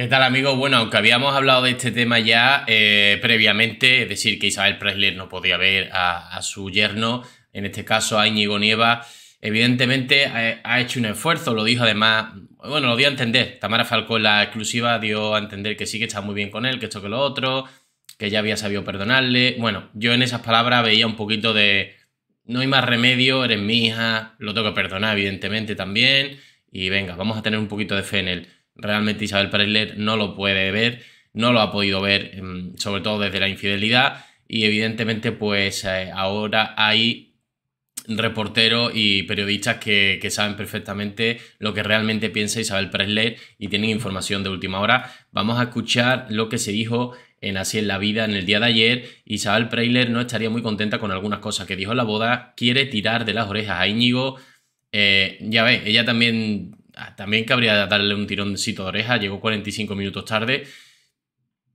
¿Qué tal amigos? Bueno, aunque habíamos hablado de este tema ya eh, previamente, es decir, que Isabel Presley no podía ver a, su yerno, en este caso a Íñigo Nieva, evidentemente eh, ha, hecho un esfuerzo, lo dijo además, bueno, lo dio a entender, Tamara Falcón la exclusiva dio a entender que sí, que está muy bien con él, que esto que lo otro, que ya había sabido perdonarle, bueno, yo en esas palabras veía un poquito de, no hay más remedio, eres mi hija, lo tengo que perdonar evidentemente también, y venga, vamos a tener un poquito de fe en él realmente Isabel Preisler no lo puede ver, no lo ha podido ver, em, sobre todo desde la infidelidad, y evidentemente pues eh, ahora hay reporteros y periodistas que, saben perfectamente lo que realmente piensa Isabel Presley y tienen información de última hora. Vamos a escuchar lo que se dijo en Así en la vida en el día de ayer. Isabel Preisler no estaría muy contenta con algunas cosas que dijo en la boda, quiere tirar de las orejas a Íñigo. Eh, ya ve, ella también Ah, también cabría darle un tironcito de oreja, llegó 45 minutos tarde.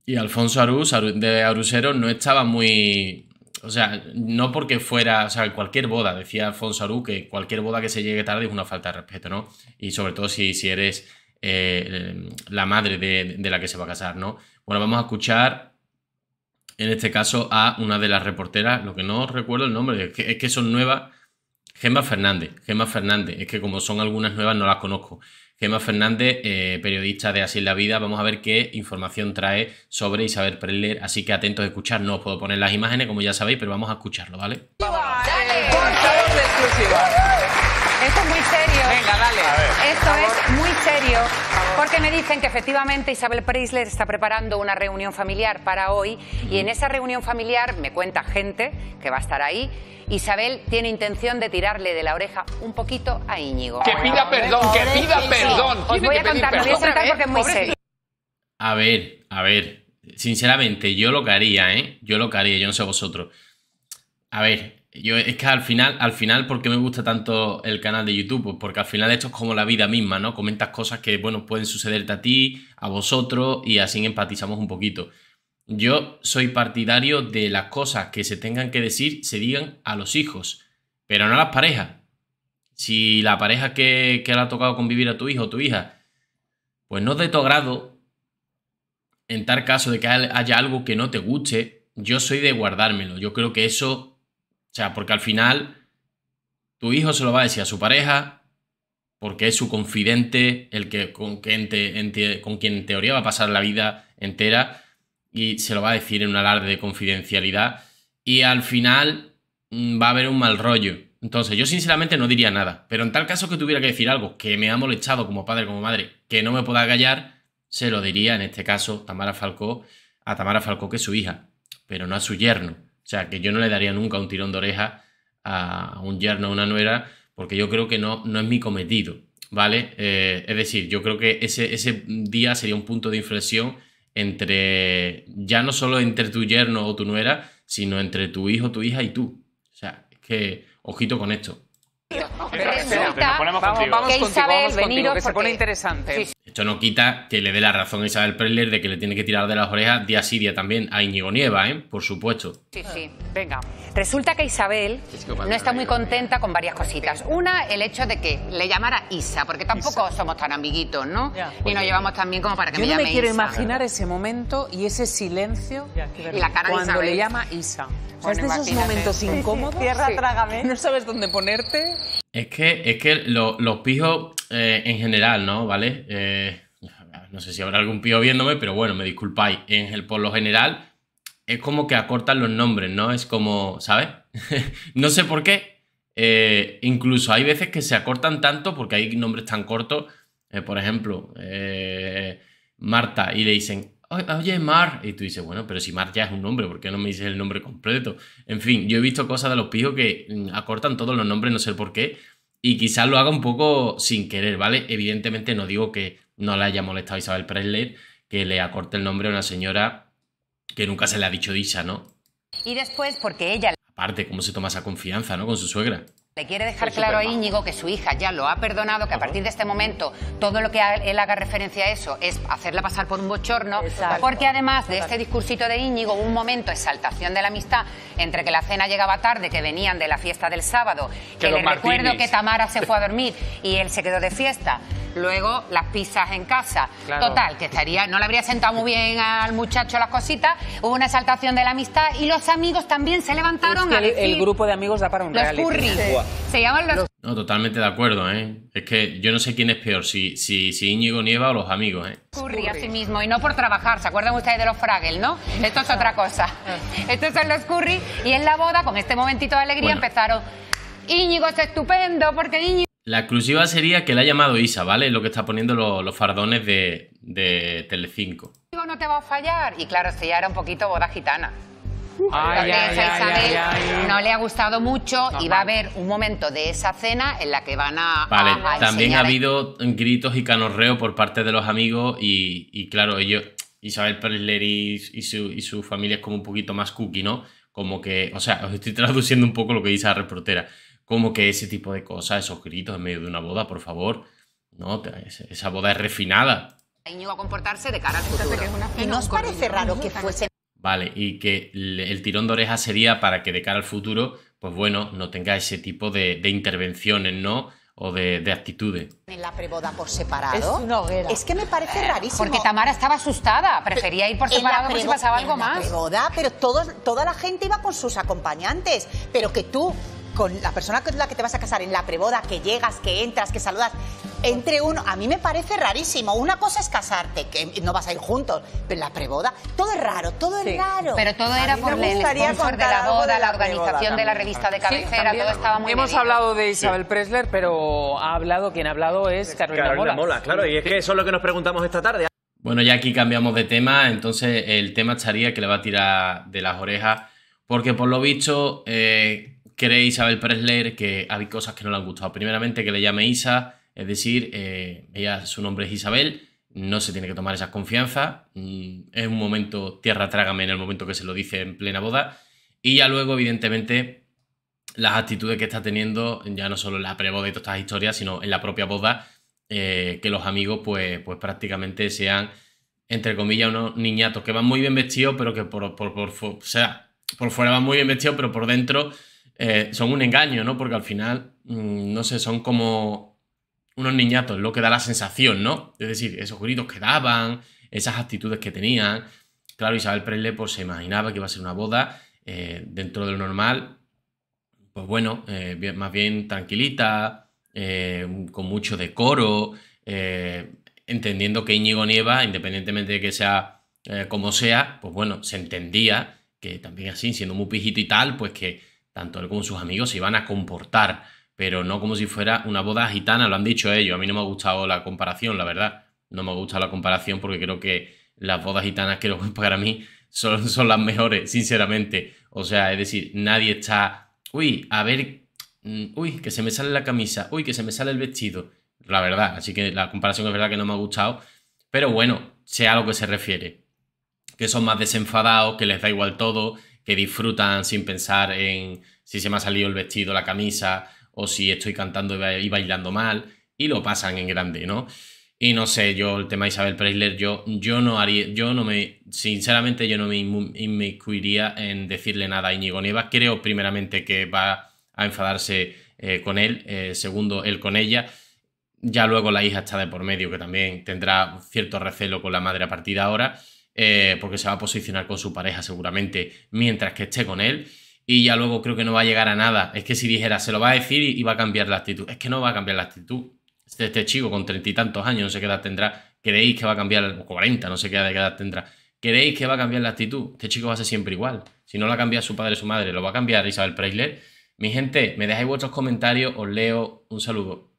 Y Alfonso Arús, de Arusero, no estaba muy. O sea, no porque fuera. O sea, cualquier boda, decía Alfonso Arús, que cualquier boda que se llegue tarde es una falta de respeto, ¿no? Y sobre todo si, si eres eh, la madre de, la que se va a casar, ¿no? Bueno, vamos a escuchar en este caso a una de las reporteras, lo que no recuerdo el nombre, es que, es que son nuevas Gema Fernández, Gema Fernández, es que como son algunas nuevas no las conozco. Gema Fernández, eh, periodista de Así es la Vida, vamos a ver qué información trae sobre Isabel Preller, así que atentos a escuchar, no os puedo poner las imágenes como ya sabéis, pero vamos a escucharlo, ¿vale? Esto es muy serio. Venga, dale. Esto es muy serio porque me dicen que efectivamente Isabel Preisler está preparando una reunión familiar para hoy y en esa reunión familiar me cuenta gente que va a estar ahí. Isabel tiene intención de tirarle de la oreja un poquito a Íñigo. Que pida perdón, que pida perdón. Os voy a contar, voy a contar porque es muy serio. A ver, a ver. Sinceramente, yo lo que haría, ¿eh? Yo lo que haría, yo no sé vosotros. A ver, yo, es que al final, al final, ¿por qué me gusta tanto el canal de YouTube? Pues porque al final esto es como la vida misma, ¿no? Comentas cosas que, bueno, pueden sucederte a ti, a vosotros, y así empatizamos un poquito. Yo soy partidario de las cosas que se tengan que decir, se digan a los hijos, pero no a las parejas. Si la pareja que, que le ha tocado convivir a tu hijo o tu hija, pues no es de todo grado, en tal caso de que haya algo que no te guste, yo soy de guardármelo. Yo creo que eso o sea, porque al final tu hijo se lo va a decir a su pareja, porque es su confidente, el que con, quien en teoría va a pasar la vida entera, y se lo va a decir en un alarde de confidencialidad, y al final mm, va a haber un mal rollo. Entonces, yo sinceramente no diría nada, pero en tal caso que tuviera que decir algo que me ha molestado como padre, como madre, que no me pueda callar, se lo diría en este caso Tamara Falcó a Tamara Falcó, que es su hija, pero no a su yerno. O sea, que yo no le daría nunca un tirón de oreja a un yerno o una nuera, porque yo creo que no, no es mi cometido, ¿vale? Eh, es decir, yo creo que ese, ese día sería un punto de inflexión entre, ya no solo entre tu yerno o tu nuera, sino entre tu hijo, tu hija y tú. O sea, es que, ojito con esto. pone interesante. Esto no quita que le dé la razón a Isabel Preller de que le tiene que tirar de las orejas día sí también a Íñigo Nieva, ¿eh? por supuesto. Sí, sí, venga. Resulta que Isabel no está muy contenta con varias cositas. Una, el hecho de que le llamara Isa, porque tampoco somos tan amiguitos, ¿no? Y nos llevamos tan bien como para que me llame Yo me quiero imaginar ese momento y ese silencio y la cara cuando le llama Isa. de esos momentos incómodos. tierra, trágame. No sabes dónde ponerte. Es que, es que los pijos eh, en general, ¿no? ¿Vale? Eh, no sé si habrá algún pío viéndome, pero bueno, me disculpáis. En el, por lo general, es como que acortan los nombres, ¿no? Es como, ¿sabes? no sé por qué. Eh, incluso hay veces que se acortan tanto porque hay nombres tan cortos. por ejemplo, Marta, y le dicen, oye, Mar. Y tú dices, bueno, pero si Mar ya es un nombre, ¿por qué no me dices el nombre completo? En fin, yo he visto cosas de los pijos que mm, acortan todos los nombres, no sé por qué y quizás lo haga un poco sin querer, ¿vale? Evidentemente no digo que no le haya molestado Isabel Presley que le acorte el nombre a una señora que nunca se le ha dicho dicha, ¿no? Y después, porque ella... Aparte, ¿cómo se toma esa confianza, ¿no? Con su suegra. Le quiere dejar claro a Íñigo que su hija ya lo ha perdonado, que a partir de este momento todo lo que él haga referencia a eso es hacerla pasar por un bochorno, porque además de este discursito de Íñigo un momento de exaltación de la amistad entre que la cena llegaba tarde, que venían de la fiesta del sábado, que, que le recuerdo que Tamara se fue a dormir y él se quedó de fiesta luego las pizzas en casa. Total, que estaría, no le habría sentado muy bien al muchacho las cositas, hubo una exaltación de la amistad y los amigos también se levantaron el, grupo de amigos da para un Los Se llaman los... No, totalmente de acuerdo, ¿eh? Es que yo no sé quién es peor, si, si, si Íñigo Nieva o los amigos, ¿eh? Curry a sí mismo, y no por trabajar, ¿se acuerdan ustedes de los Fraggles, no? Esto es otra cosa. Estos son los curry, y en la boda, con este momentito de alegría, empezaron... Íñigo es estupendo, porque Íñigo... La exclusiva sería que la ha llamado Isa, ¿vale? Lo que está poniendo los, fardones de, de Telecinco. no te va a fallar. Y claro, esto ya era un poquito boda gitana. Ay, Isabel no le ha gustado mucho y va a haber un momento de esa cena en la que van a. Vale, también ha habido gritos y canorreo por parte de los amigos y, claro, ellos, Isabel Presler y, y, su, y su familia es como un poquito más cookie, ¿no? Como que, o sea, os estoy traduciendo un poco lo que dice la reportera como que ese tipo de cosas, esos gritos en medio de una boda, por favor, no, esa boda es refinada. va a comportarse de cara al futuro. ¿Y no os parece raro que fuese... Vale, y que el tirón de oreja sería para que de cara al futuro, pues bueno, no tenga ese tipo de, intervenciones, ¿no? o de, actitudes. En la preboda por separado. Es una Es que me parece eh, rarísimo. Porque Tamara estaba asustada, prefería ir por separado por si pasaba algo en más. La preboda, pero toda la gente iba con sus acompañantes, pero que tú con la persona con la que te vas a casar en la preboda, que llegas, que entras, que saludas, entre uno, a mí me parece rarísimo. Una cosa es casarte, que no vas a ir juntos, pero en la preboda, todo es raro, todo es raro. Pero todo era por el de la boda, la, organización de la revista de cabecera, todo estaba muy Hemos hablado de Isabel Pressler... Presler, pero ha hablado, quien ha hablado es Carolina, Mola. Claro, y es que eso es lo que nos preguntamos esta tarde. Bueno, ya aquí cambiamos de tema, entonces el tema estaría que le va a tirar de las orejas, porque por lo visto eh, cree Isabel Presler que hay cosas que no le han gustado. Primeramente, que le llame Isa, es decir, eh, ella, su nombre es Isabel, no se tiene que tomar esas confianzas. Mm, es un momento, tierra trágame en el momento que se lo dice en plena boda. Y ya luego, evidentemente, las actitudes que está teniendo, ya no solo en la preboda y todas estas historias, sino en la propia boda, eh, que los amigos, pues, pues prácticamente sean, entre comillas, unos niñatos que van muy bien vestidos, pero que por, por, sea, por fuera van muy bien vestidos, pero por dentro eh, son un engaño, ¿no? Porque al final, mm, no sé, son como unos niñatos, lo que da la sensación, ¿no? Es decir, esos gritos que daban, esas actitudes que tenían. Claro, Isabel Presley pues, se imaginaba que iba a ser una boda eh, dentro de lo normal, pues bueno, eh, más bien tranquilita, con mucho decoro, entendiendo que Íñigo Nieva, independientemente de que sea como sea, pues bueno, se entendía que también así, siendo muy pijito y tal, pues que tanto él como sus amigos se iban a comportar, pero no como si fuera una boda gitana, lo han dicho ellos. A mí no me ha gustado la comparación, la verdad. No me ha gustado la comparación porque creo que las bodas gitanas, que para mí son, son las mejores, sinceramente. O sea, es decir, nadie está, uy, a ver, mm, uy, que se me sale la camisa, uy, que se me sale el vestido. La verdad, así que la comparación es verdad que no me ha gustado, pero bueno, sea a lo que se refiere. Que son más desenfadados, que les da igual todo, que disfrutan sin pensar en si se me ha salido el vestido, la camisa, o si estoy cantando y bailando mal, y lo pasan en grande, ¿no? Y no sé, yo el tema Isabel Preisler, yo, yo no haría, yo no me, sinceramente yo no me inmiscuiría en decirle nada a Íñigo Nieva. Creo primeramente que va a enfadarse eh, con él, eh, segundo, él con ella. Ya luego la hija está de por medio, que también tendrá cierto recelo con la madre a partir de ahora. Eh, porque se va a posicionar con su pareja seguramente mientras que esté con él. Y ya luego creo que no va a llegar a nada. Es que si dijera, se lo va a decir y, va a cambiar la actitud. Es que no va a cambiar la actitud. Este, este, chico con treinta y tantos años, no sé qué edad tendrá. ¿Creéis que va a cambiar, o 40, no sé qué edad tendrá? ¿Creéis que va a cambiar la actitud? Este chico va a ser siempre igual. Si no lo ha cambiado su padre o su madre, lo va a cambiar Isabel Preisler. Mi gente, me dejáis vuestros comentarios, os leo. Un saludo.